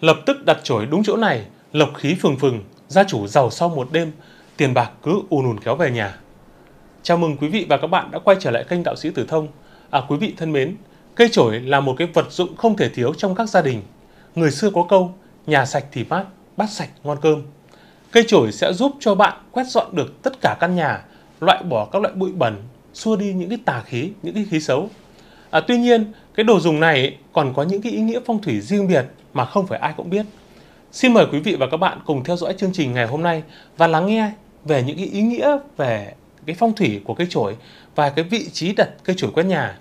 Lập tức đặt chổi đúng chỗ này, lộc khí phừng phừng, gia chủ giàu sau một đêm, tiền bạc cứ ùn ùn kéo về nhà. Chào mừng quý vị và các bạn đã quay trở lại kênh Đạo sĩ Tử Thông. À quý vị thân mến, cây chổi là một cái vật dụng không thể thiếu trong các gia đình. Người xưa có câu, nhà sạch thì mát, bát sạch ngon cơm. Cây chổi sẽ giúp cho bạn quét dọn được tất cả căn nhà, loại bỏ các loại bụi bẩn, xua đi những cái tà khí, những cái khí xấu. À, tuy nhiên, cái đồ dùng này còn có những cái ý nghĩa phong thủy riêng biệt mà không phải ai cũng biết. Xin mời quý vị và các bạn cùng theo dõi chương trình ngày hôm nay và lắng nghe về những cái ý nghĩa về cái phong thủy của cây chổi và cái vị trí đặt cây chổi quét nhà.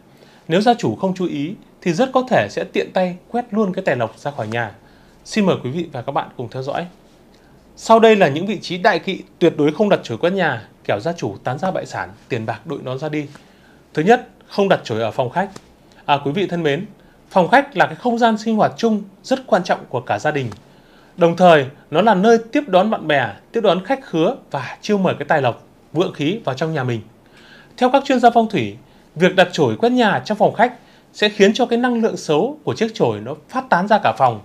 Nếu gia chủ không chú ý thì rất có thể sẽ tiện tay quét luôn cái tài lộc ra khỏi nhà. Xin mời quý vị và các bạn cùng theo dõi. Sau đây là những vị trí đại kỵ tuyệt đối không đặt chổi quét nhà, kẻo gia chủ tán ra bại sản, tiền bạc đội nón ra đi. Thứ nhất, không đặt chổi ở phòng khách. À quý vị thân mến, Phòng khách là cái không gian sinh hoạt chung rất quan trọng của cả gia đình. Đồng thời, nó là nơi tiếp đón bạn bè, tiếp đón khách khứa và chiêu mời cái tài lộc, vượng khí vào trong nhà mình. Theo các chuyên gia phong thủy, việc đặt chổi quét nhà trong phòng khách sẽ khiến cho cái năng lượng xấu của chiếc chổi nó phát tán ra cả phòng.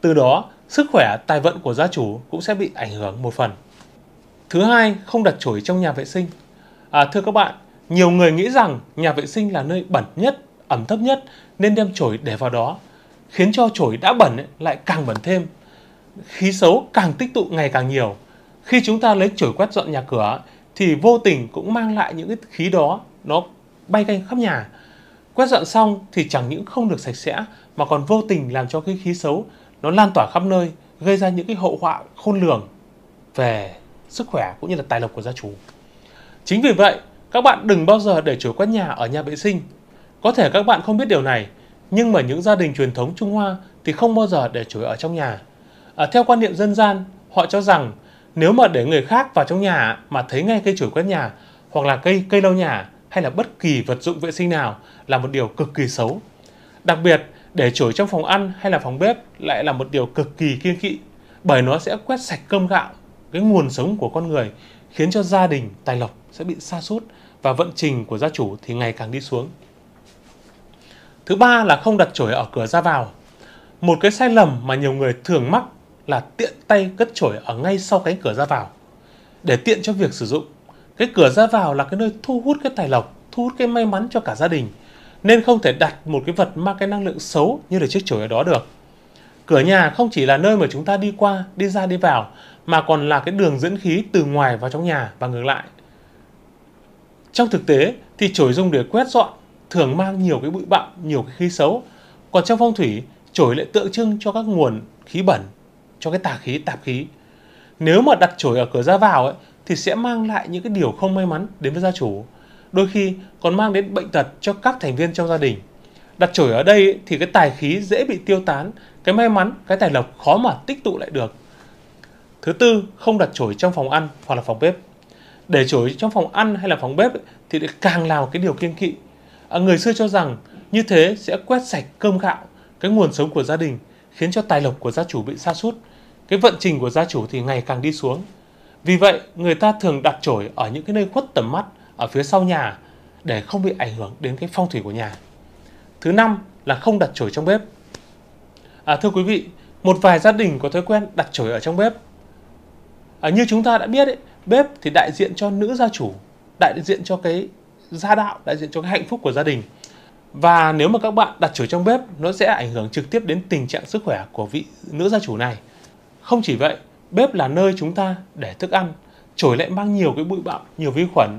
Từ đó, sức khỏe, tài vận của gia chủ cũng sẽ bị ảnh hưởng một phần. Thứ hai, không đặt chổi trong nhà vệ sinh. À, thưa các bạn, nhiều người nghĩ rằng nhà vệ sinh là nơi bẩn nhất ẩm thấp nhất nên đem chổi để vào đó, khiến cho chổi đã bẩn lại càng bẩn thêm. Khí xấu càng tích tụ ngày càng nhiều. Khi chúng ta lấy chổi quét dọn nhà cửa thì vô tình cũng mang lại những cái khí đó nó bay canh khắp nhà. Quét dọn xong thì chẳng những không được sạch sẽ mà còn vô tình làm cho cái khí xấu nó lan tỏa khắp nơi, gây ra những cái hậu họa khôn lường về sức khỏe cũng như là tài lộc của gia chủ. Chính vì vậy, các bạn đừng bao giờ để chổi quét nhà ở nhà vệ sinh có thể các bạn không biết điều này, nhưng mà những gia đình truyền thống Trung Hoa thì không bao giờ để chuối ở trong nhà. À, theo quan niệm dân gian, họ cho rằng nếu mà để người khác vào trong nhà mà thấy ngay cây chuối quét nhà hoặc là cây cây lau nhà hay là bất kỳ vật dụng vệ sinh nào là một điều cực kỳ xấu. Đặc biệt, để chuối trong phòng ăn hay là phòng bếp lại là một điều cực kỳ kiêng kỵ bởi nó sẽ quét sạch cơm gạo, cái nguồn sống của con người khiến cho gia đình tài lộc sẽ bị sa sút và vận trình của gia chủ thì ngày càng đi xuống. Thứ ba là không đặt chổi ở cửa ra vào. Một cái sai lầm mà nhiều người thường mắc là tiện tay cất chổi ở ngay sau cánh cửa ra vào. Để tiện cho việc sử dụng, cái cửa ra vào là cái nơi thu hút cái tài lộc, thu hút cái may mắn cho cả gia đình. Nên không thể đặt một cái vật mang cái năng lượng xấu như là chiếc chổi ở đó được. Cửa nhà không chỉ là nơi mà chúng ta đi qua, đi ra đi vào, mà còn là cái đường dẫn khí từ ngoài vào trong nhà và ngược lại. Trong thực tế thì chổi dùng để quét dọn thường mang nhiều cái bụi bặm, nhiều cái khí xấu. Còn trong phong thủy, chổi lại tượng trưng cho các nguồn khí bẩn, cho cái tà khí, tạp khí. Nếu mà đặt chổi ở cửa ra vào ấy, thì sẽ mang lại những cái điều không may mắn đến với gia chủ. Đôi khi còn mang đến bệnh tật cho các thành viên trong gia đình. Đặt chổi ở đây ấy, thì cái tài khí dễ bị tiêu tán, cái may mắn, cái tài lộc khó mà tích tụ lại được. Thứ tư, không đặt chổi trong phòng ăn hoặc là phòng bếp. Để chổi trong phòng ăn hay là phòng bếp ấy, thì lại càng làm cái điều kiêng kỵ À, người xưa cho rằng như thế sẽ quét sạch cơm gạo cái nguồn sống của gia đình khiến cho tài lộc của gia chủ bị sa sút cái vận trình của gia chủ thì ngày càng đi xuống vì vậy người ta thường đặt chổi ở những cái nơi khuất tầm mắt ở phía sau nhà để không bị ảnh hưởng đến cái phong thủy của nhà thứ năm là không đặt chổi trong bếp à, thưa quý vị một vài gia đình có thói quen đặt chổi ở trong bếp à, như chúng ta đã biết ấy, bếp thì đại diện cho nữ gia chủ đại diện cho cái gia đạo đại diện cho cái hạnh phúc của gia đình và nếu mà các bạn đặt chổi trong bếp nó sẽ ảnh hưởng trực tiếp đến tình trạng sức khỏe của vị nữ gia chủ này không chỉ vậy bếp là nơi chúng ta để thức ăn chổi lại mang nhiều cái bụi bặm nhiều vi khuẩn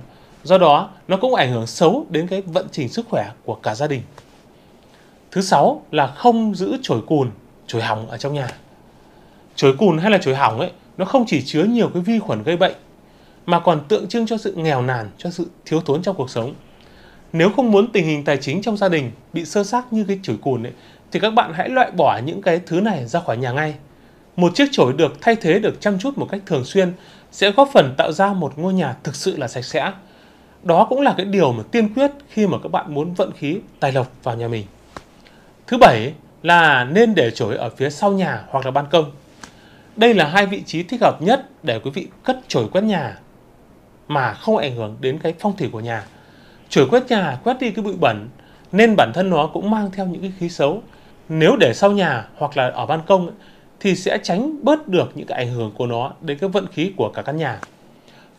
do đó nó cũng ảnh hưởng xấu đến cái vận trình sức khỏe của cả gia đình thứ sáu là không giữ chổi cùn chổi hỏng ở trong nhà chổi cùn hay là chổi hỏng ấy nó không chỉ chứa nhiều cái vi khuẩn gây bệnh mà còn tượng trưng cho sự nghèo nàn, cho sự thiếu thốn trong cuộc sống. Nếu không muốn tình hình tài chính trong gia đình bị sơ xác như cái chổi cùn ấy, thì các bạn hãy loại bỏ những cái thứ này ra khỏi nhà ngay. Một chiếc chổi được thay thế được chăm chút một cách thường xuyên sẽ góp phần tạo ra một ngôi nhà thực sự là sạch sẽ. Đó cũng là cái điều mà tiên quyết khi mà các bạn muốn vận khí tài lộc vào nhà mình. Thứ bảy là nên để chổi ở phía sau nhà hoặc là ban công. Đây là hai vị trí thích hợp nhất để quý vị cất chổi quét nhà mà không ảnh hưởng đến cái phong thủy của nhà chổi quét nhà quét đi cái bụi bẩn nên bản thân nó cũng mang theo những cái khí xấu nếu để sau nhà hoặc là ở ban công thì sẽ tránh bớt được những cái ảnh hưởng của nó đến cái vận khí của cả căn nhà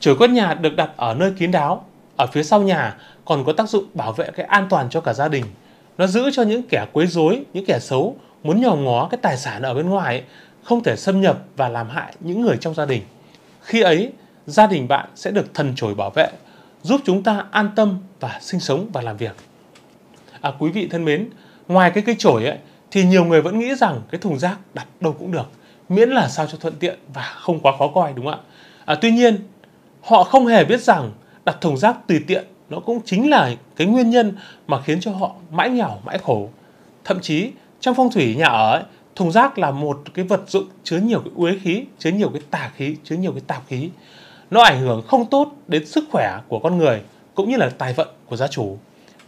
chổi quét nhà được đặt ở nơi kín đáo ở phía sau nhà còn có tác dụng bảo vệ cái an toàn cho cả gia đình nó giữ cho những kẻ quấy rối những kẻ xấu muốn nhòm ngó cái tài sản ở bên ngoài không thể xâm nhập và làm hại những người trong gia đình khi ấy gia đình bạn sẽ được thần chổi bảo vệ, giúp chúng ta an tâm và sinh sống và làm việc. À, quý vị thân mến, ngoài cái cây chổi ấy, thì nhiều người vẫn nghĩ rằng cái thùng rác đặt đâu cũng được, miễn là sao cho thuận tiện và không quá khó coi đúng không ạ? À, tuy nhiên, họ không hề biết rằng đặt thùng rác tùy tiện nó cũng chính là cái nguyên nhân mà khiến cho họ mãi nghèo mãi khổ. Thậm chí trong phong thủy nhà ở ấy, thùng rác là một cái vật dụng chứa nhiều cái uế khí, chứa nhiều cái tà khí, chứa nhiều cái tạp khí nó ảnh hưởng không tốt đến sức khỏe của con người cũng như là tài vận của gia chủ.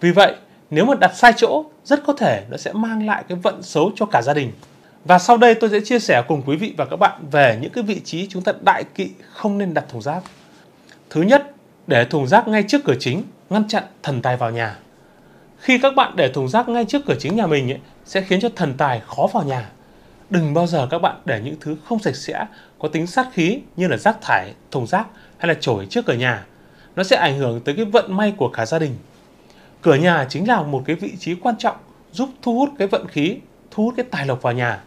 Vì vậy, nếu mà đặt sai chỗ, rất có thể nó sẽ mang lại cái vận xấu cho cả gia đình. Và sau đây tôi sẽ chia sẻ cùng quý vị và các bạn về những cái vị trí chúng ta đại kỵ không nên đặt thùng rác. Thứ nhất, để thùng rác ngay trước cửa chính, ngăn chặn thần tài vào nhà. Khi các bạn để thùng rác ngay trước cửa chính nhà mình ấy, sẽ khiến cho thần tài khó vào nhà. Đừng bao giờ các bạn để những thứ không sạch sẽ có tính sát khí như là rác thải, thùng rác hay là chổi trước cửa nhà. Nó sẽ ảnh hưởng tới cái vận may của cả gia đình. Cửa nhà chính là một cái vị trí quan trọng giúp thu hút cái vận khí, thu hút cái tài lộc vào nhà.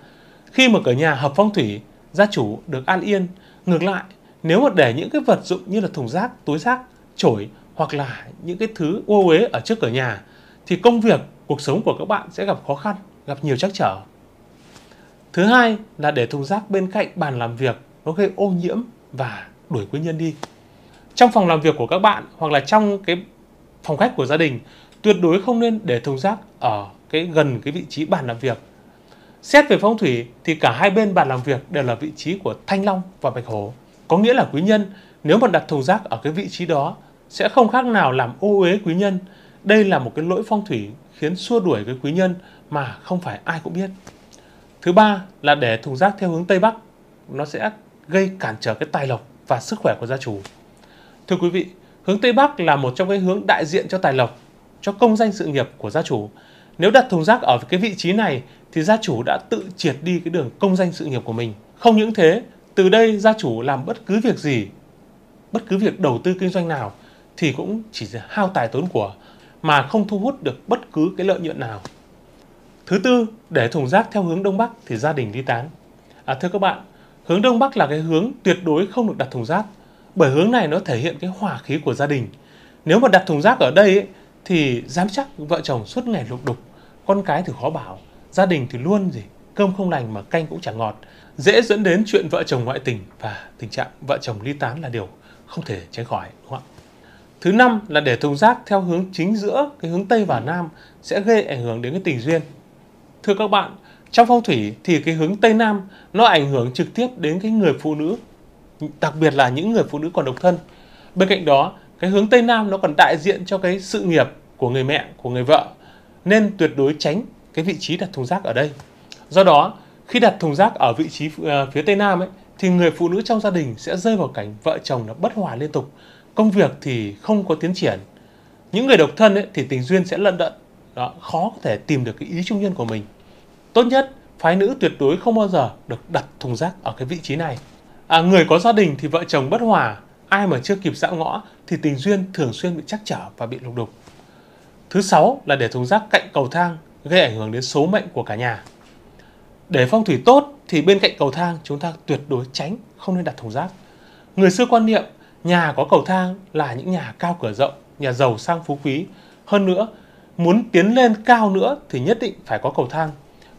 Khi mà cửa nhà hợp phong thủy, gia chủ được an yên. Ngược lại, nếu mà để những cái vật dụng như là thùng rác, túi rác, chổi hoặc là những cái thứ ô uế ở trước cửa nhà thì công việc, cuộc sống của các bạn sẽ gặp khó khăn, gặp nhiều trắc trở. Thứ hai là để thùng rác bên cạnh bàn làm việc nó gây ô nhiễm và đuổi quý nhân đi. Trong phòng làm việc của các bạn hoặc là trong cái phòng khách của gia đình tuyệt đối không nên để thùng rác ở cái gần cái vị trí bàn làm việc. Xét về phong thủy thì cả hai bên bàn làm việc đều là vị trí của Thanh Long và Bạch Hổ. Có nghĩa là quý nhân nếu mà đặt thùng rác ở cái vị trí đó sẽ không khác nào làm ô uế quý nhân. Đây là một cái lỗi phong thủy khiến xua đuổi cái quý nhân mà không phải ai cũng biết. Thứ ba là để thùng rác theo hướng Tây Bắc, nó sẽ gây cản trở cái tài lộc và sức khỏe của gia chủ. Thưa quý vị, hướng Tây Bắc là một trong cái hướng đại diện cho tài lộc, cho công danh sự nghiệp của gia chủ. Nếu đặt thùng rác ở cái vị trí này thì gia chủ đã tự triệt đi cái đường công danh sự nghiệp của mình. Không những thế, từ đây gia chủ làm bất cứ việc gì, bất cứ việc đầu tư kinh doanh nào thì cũng chỉ hao tài tốn của mà không thu hút được bất cứ cái lợi nhuận nào. Thứ tư, để thùng rác theo hướng đông bắc thì gia đình ly tán. À, thưa các bạn, hướng đông bắc là cái hướng tuyệt đối không được đặt thùng rác bởi hướng này nó thể hiện cái hỏa khí của gia đình. Nếu mà đặt thùng rác ở đây ấy, thì dám chắc vợ chồng suốt ngày lục đục, con cái thì khó bảo, gia đình thì luôn gì cơm không lành mà canh cũng chẳng ngọt, dễ dẫn đến chuyện vợ chồng ngoại tình và tình trạng vợ chồng ly tán là điều không thể tránh khỏi đúng không ạ? Thứ năm là để thùng rác theo hướng chính giữa cái hướng tây và nam sẽ gây ảnh hưởng đến cái tình duyên Thưa các bạn, trong phong thủy thì cái hướng Tây Nam nó ảnh hưởng trực tiếp đến cái người phụ nữ, đặc biệt là những người phụ nữ còn độc thân. Bên cạnh đó, cái hướng Tây Nam nó còn đại diện cho cái sự nghiệp của người mẹ, của người vợ. Nên tuyệt đối tránh cái vị trí đặt thùng rác ở đây. Do đó, khi đặt thùng rác ở vị trí ờ, phía Tây Nam ấy, thì người phụ nữ trong gia đình sẽ rơi vào cảnh vợ chồng nó bất hòa liên tục, công việc thì không có tiến triển. Những người độc thân ấy, thì tình duyên sẽ lận đận, đó, khó có thể tìm được cái ý trung nhân của mình tốt nhất phái nữ tuyệt đối không bao giờ được đặt thùng rác ở cái vị trí này à, người có gia đình thì vợ chồng bất hòa ai mà chưa kịp dạo ngõ thì tình duyên thường xuyên bị trắc trở và bị lục đục thứ sáu là để thùng rác cạnh cầu thang gây ảnh hưởng đến số mệnh của cả nhà để phong thủy tốt thì bên cạnh cầu thang chúng ta tuyệt đối tránh không nên đặt thùng rác người xưa quan niệm nhà có cầu thang là những nhà cao cửa rộng nhà giàu sang phú quý hơn nữa muốn tiến lên cao nữa thì nhất định phải có cầu thang.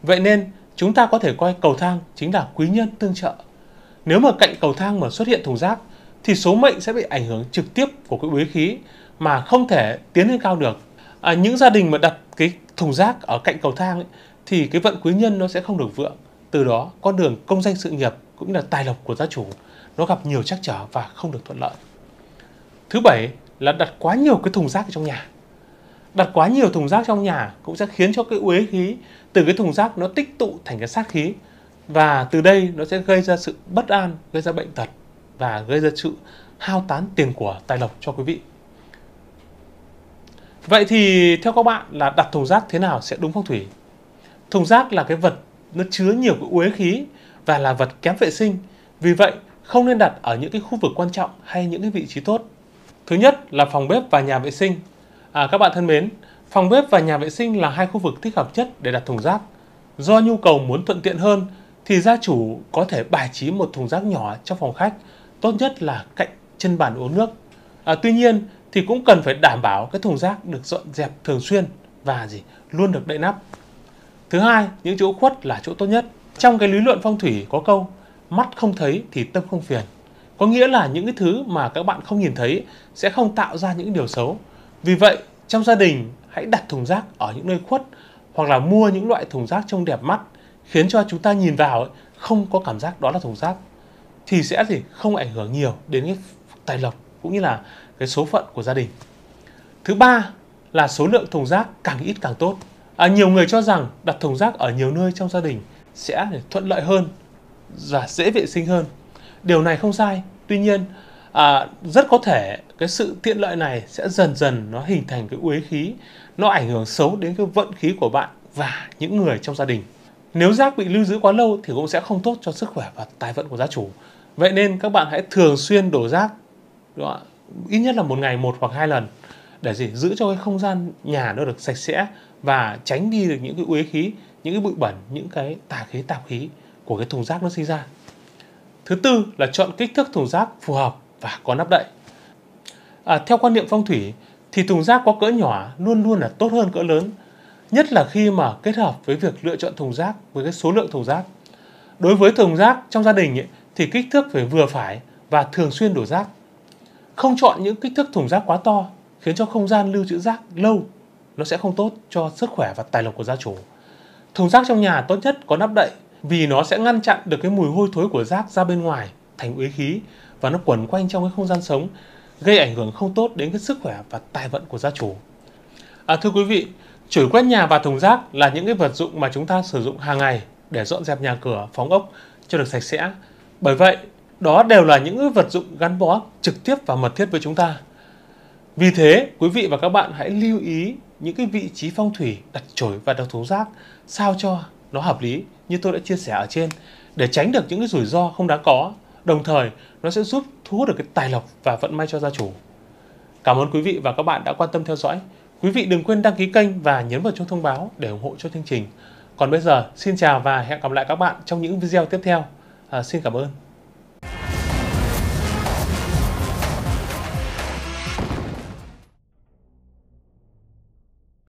Vậy nên chúng ta có thể coi cầu thang chính là quý nhân tương trợ. Nếu mà cạnh cầu thang mà xuất hiện thùng rác thì số mệnh sẽ bị ảnh hưởng trực tiếp của cái bế khí mà không thể tiến lên cao được. À, những gia đình mà đặt cái thùng rác ở cạnh cầu thang ấy, thì cái vận quý nhân nó sẽ không được vượng. Từ đó con đường công danh sự nghiệp cũng như là tài lộc của gia chủ nó gặp nhiều trắc trở và không được thuận lợi. Thứ bảy là đặt quá nhiều cái thùng rác ở trong nhà đặt quá nhiều thùng rác trong nhà cũng sẽ khiến cho cái uế khí từ cái thùng rác nó tích tụ thành cái sát khí và từ đây nó sẽ gây ra sự bất an gây ra bệnh tật và gây ra sự hao tán tiền của tài lộc cho quý vị vậy thì theo các bạn là đặt thùng rác thế nào sẽ đúng phong thủy thùng rác là cái vật nó chứa nhiều cái uế khí và là vật kém vệ sinh vì vậy không nên đặt ở những cái khu vực quan trọng hay những cái vị trí tốt thứ nhất là phòng bếp và nhà vệ sinh À, các bạn thân mến, phòng bếp và nhà vệ sinh là hai khu vực thích hợp nhất để đặt thùng rác. Do nhu cầu muốn thuận tiện hơn, thì gia chủ có thể bài trí một thùng rác nhỏ trong phòng khách, tốt nhất là cạnh chân bàn uống nước. À, tuy nhiên thì cũng cần phải đảm bảo cái thùng rác được dọn dẹp thường xuyên và gì luôn được đậy nắp. Thứ hai, những chỗ khuất là chỗ tốt nhất. Trong cái lý luận phong thủy có câu mắt không thấy thì tâm không phiền. Có nghĩa là những cái thứ mà các bạn không nhìn thấy sẽ không tạo ra những điều xấu vì vậy, trong gia đình hãy đặt thùng rác ở những nơi khuất hoặc là mua những loại thùng rác trông đẹp mắt khiến cho chúng ta nhìn vào ấy, không có cảm giác đó là thùng rác thì sẽ thì không ảnh hưởng nhiều đến cái tài lộc cũng như là cái số phận của gia đình. Thứ ba là số lượng thùng rác càng ít càng tốt. À, nhiều người cho rằng đặt thùng rác ở nhiều nơi trong gia đình sẽ thuận lợi hơn và dễ vệ sinh hơn. Điều này không sai. Tuy nhiên, à, rất có thể cái sự tiện lợi này sẽ dần dần nó hình thành cái uế khí nó ảnh hưởng xấu đến cái vận khí của bạn và những người trong gia đình nếu rác bị lưu giữ quá lâu thì cũng sẽ không tốt cho sức khỏe và tài vận của gia chủ vậy nên các bạn hãy thường xuyên đổ rác ít nhất là một ngày một hoặc hai lần để gì giữ cho cái không gian nhà nó được sạch sẽ và tránh đi được những cái uế khí những cái bụi bẩn những cái tà khí tạp khí của cái thùng rác nó sinh ra thứ tư là chọn kích thước thùng rác phù hợp và có nắp đậy. À, theo quan niệm phong thủy thì thùng rác có cỡ nhỏ luôn luôn là tốt hơn cỡ lớn, nhất là khi mà kết hợp với việc lựa chọn thùng rác với cái số lượng thùng rác. Đối với thùng rác trong gia đình ấy, thì kích thước phải vừa phải và thường xuyên đổ rác. Không chọn những kích thước thùng rác quá to khiến cho không gian lưu trữ rác lâu nó sẽ không tốt cho sức khỏe và tài lộc của gia chủ. Thùng rác trong nhà tốt nhất có nắp đậy vì nó sẽ ngăn chặn được cái mùi hôi thối của rác ra bên ngoài thành uế khí và nó quẩn quanh trong cái không gian sống gây ảnh hưởng không tốt đến cái sức khỏe và tài vận của gia chủ. À, thưa quý vị, chổi quét nhà và thùng rác là những cái vật dụng mà chúng ta sử dụng hàng ngày để dọn dẹp nhà cửa, phóng ốc cho được sạch sẽ. Bởi vậy, đó đều là những cái vật dụng gắn bó trực tiếp và mật thiết với chúng ta. Vì thế, quý vị và các bạn hãy lưu ý những cái vị trí phong thủy đặt chổi và đặt thùng rác sao cho nó hợp lý như tôi đã chia sẻ ở trên để tránh được những cái rủi ro không đáng có Đồng thời, nó sẽ giúp thu hút được cái tài lộc và vận may cho gia chủ. Cảm ơn quý vị và các bạn đã quan tâm theo dõi. Quý vị đừng quên đăng ký kênh và nhấn vào chuông thông báo để ủng hộ cho chương trình. Còn bây giờ, xin chào và hẹn gặp lại các bạn trong những video tiếp theo. À, xin cảm ơn.